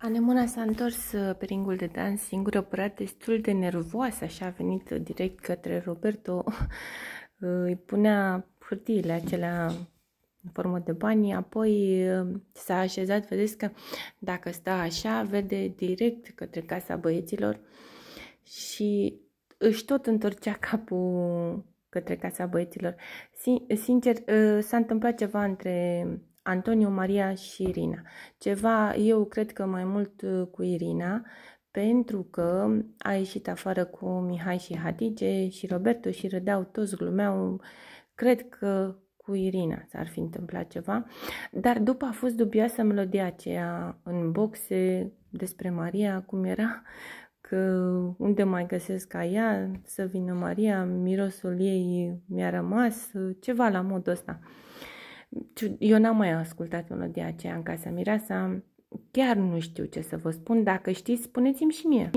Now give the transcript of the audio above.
Anemona s-a întors uh, pe ringul de dans singură, părea destul de nervoasă, așa a venit uh, direct către Roberto. Uh, îi punea hârtiile acelea în formă de bani, apoi s-a așezat, vedeți că dacă stă așa, vede direct către casa băieților și își tot întorcea capul către casa băieților. Sin sincer, s-a întâmplat ceva între Antonio, Maria și Irina. Ceva, eu cred că mai mult uh, cu Irina, pentru că a ieșit afară cu Mihai și Hatice și Roberto și râdeau toți, glumeau, cred că cu Irina s-ar fi întâmplat ceva, dar după a fost dubioasă melodia aceea în boxe despre Maria, cum era, că unde mai găsesc ca ea, să vină Maria, mirosul ei mi-a rămas, ceva la modul ăsta. Eu n-am mai ascultat melodia aceea în Casa Mireasa, chiar nu știu ce să vă spun, dacă știți, spuneți-mi și mie.